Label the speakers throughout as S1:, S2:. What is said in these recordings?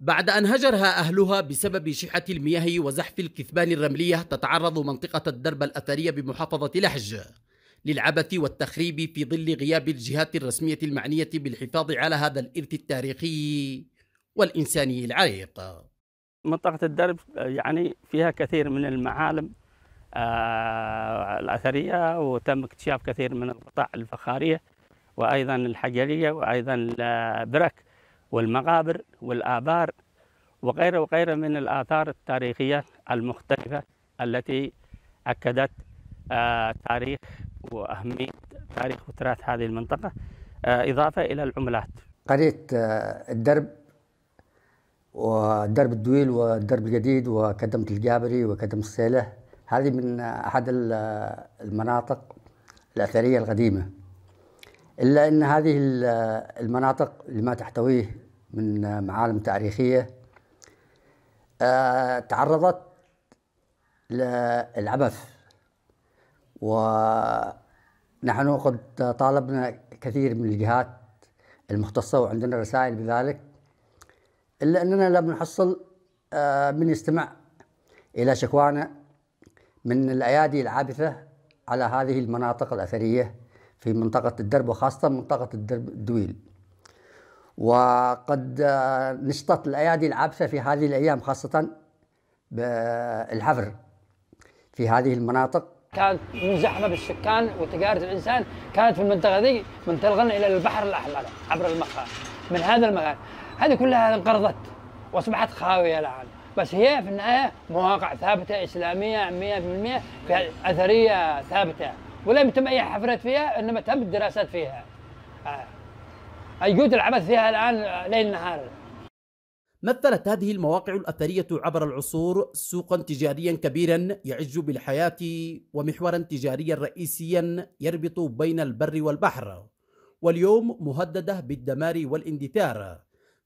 S1: بعد أن هجرها أهلها بسبب شحة المياه وزحف الكثبان الرملية تتعرض منطقة الدرب الأثرية بمحافظة لحج للعبث والتخريب في ظل غياب الجهات الرسمية المعنية بالحفاظ على هذا الإرث التاريخي
S2: والإنساني العريق منطقة الدرب آه، يعني فيها كثير من المعالم آه، الأثرية وتم اكتشاف كثير من القطع الفخارية وأيضا الحجرية وأيضا البرك والمقابر والآبار وغيره وغيره من الآثار التاريخية المختلفة التي أكدت آه، تاريخ وأهمية تاريخ وتراث هذه المنطقة آه، إضافة إلى العملات
S3: قرية آه، الدرب ودرب الدويل والدرب الجديد وكدمة الجابري وكدمة السيلة هذه من أحد المناطق الأثرية القديمة إلا أن هذه المناطق ما تحتويه من معالم تاريخية آه، تعرضت للعبث ونحن قد طالبنا كثير من الجهات المختصة وعندنا رسائل بذلك إلا أننا لم نحصل آه، من يستمع إلى شكوانا من الأيادي العابثة على هذه المناطق الأثرية في منطقة الدرب وخاصة منطقة الدرب الدويل وقد آه، نشطت الأيادي العابسة في هذه الأيام خاصة بالحفر آه، في هذه المناطق
S4: كانت مزحمة بالسكان وتجارة الإنسان كانت في المنطقة دي منطلقا إلى البحر الأحمر عبر المخا من هذا المكان هذه كلها انقرضت وأصبحت خاوية الآن بس هي في النهاية مواقع ثابتة إسلامية 100% أثرية ثابتة ولم يتم اي حفلات فيها انما تم الدراسات فيها الجهد آه. العبث فيها الان ليل نهار
S1: مثلت هذه المواقع الأثرية عبر العصور سوقا تجاريا كبيرا يعج بالحياة ومحورا تجاريا رئيسيا يربط بين البر والبحر واليوم مهددة بالدمار والاندثار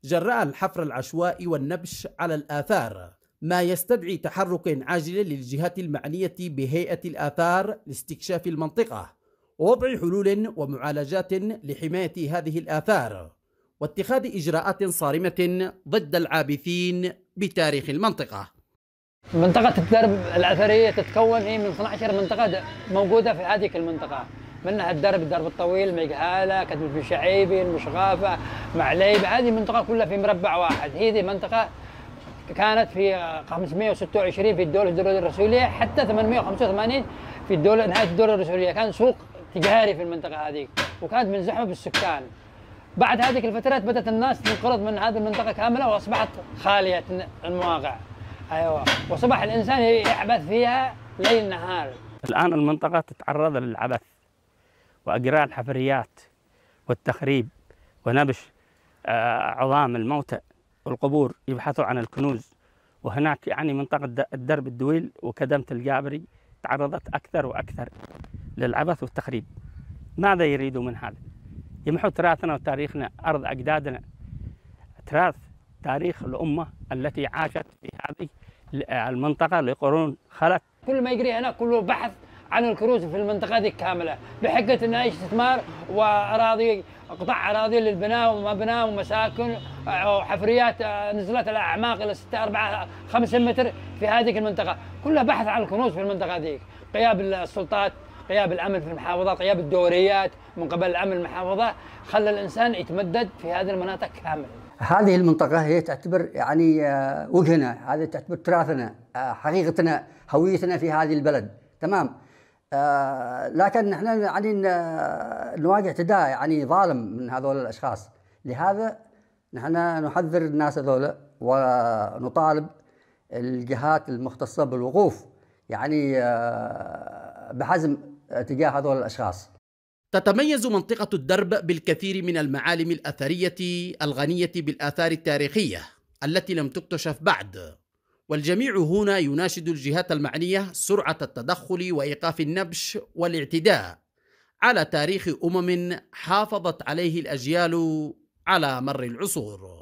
S1: جراء الحفر العشوائي والنبش على الآثار ما يستدعي تحرك عاجل للجهات المعنية بهيئة الآثار لاستكشاف المنطقة ووضع حلول ومعالجات لحماية هذه الآثار واتخاذ إجراءات صارمة ضد العابثين بتاريخ المنطقة منطقة الدرب
S4: الأثرية تتكون هي من 12 منطقة موجودة في هذه المنطقة منها الدرب الدرب الطويل مقهالة كتب الشعيبي المشغافة معليب هذه المنطقة كلها في مربع واحد هذه منطقة كانت في 526 في الدوله الدوله الرسوليه حتى 885 في الدوله نهايه الدوله الرسوليه كان سوق تجاري في المنطقه هذيك وكانت من زحمة بالسكان بعد هذه الفترات بدات الناس تنقرض من هذه المنطقه كامله واصبحت خاليه المواقع ايوه واصبح الانسان يعبث فيها ليل نهار
S2: الان المنطقه تتعرض للعبث واجراء الحفريات والتخريب ونبش آه، عظام الموتى القبور يبحثوا عن الكنوز وهناك يعني منطقة الدرب الدويل وكدمت الجابري تعرضت أكثر وأكثر للعبث والتخريب ماذا يريدوا من هذا؟ يمحوا تراثنا وتاريخنا أرض أجدادنا تراث تاريخ الأمة التي عاشت في هذه المنطقة لقرون خلت
S4: كل ما يجري هنا كله بحث عن الكروز في المنطقه ذيك كامله بحجه انها استثمار واراضي قطع اراضي للبناء ومبنى ومساكن وحفريات آه، نزلت الاعماق الى 6 4 5 متر في هذه المنطقه، كلها بحث عن الكنوز في المنطقه ذيك، غياب السلطات، غياب الامن في المحافظات، غياب الدوريات من قبل الامن المحافظه خلى الانسان يتمدد في هذه المناطق كامله.
S3: هذه المنطقة هي تعتبر يعني آه، وجهنا، هذه تعتبر تراثنا، آه، حقيقتنا، هويتنا في هذه البلد، تمام؟ آه، لكن احنا يعني نواجه تداعي يعني ظالم من هذول الاشخاص لهذا نحن نحذر الناس هذول ونطالب الجهات المختصه بالوقوف يعني آه، بحزم تجاه هذول الاشخاص تتميز
S1: منطقة الدرب بالكثير من المعالم الأثرية الغنية بالآثار التاريخية التي لم تكتشف بعد والجميع هنا يناشد الجهات المعنية سرعة التدخل وإيقاف النبش والاعتداء على تاريخ
S4: أمم حافظت عليه الأجيال على مر العصور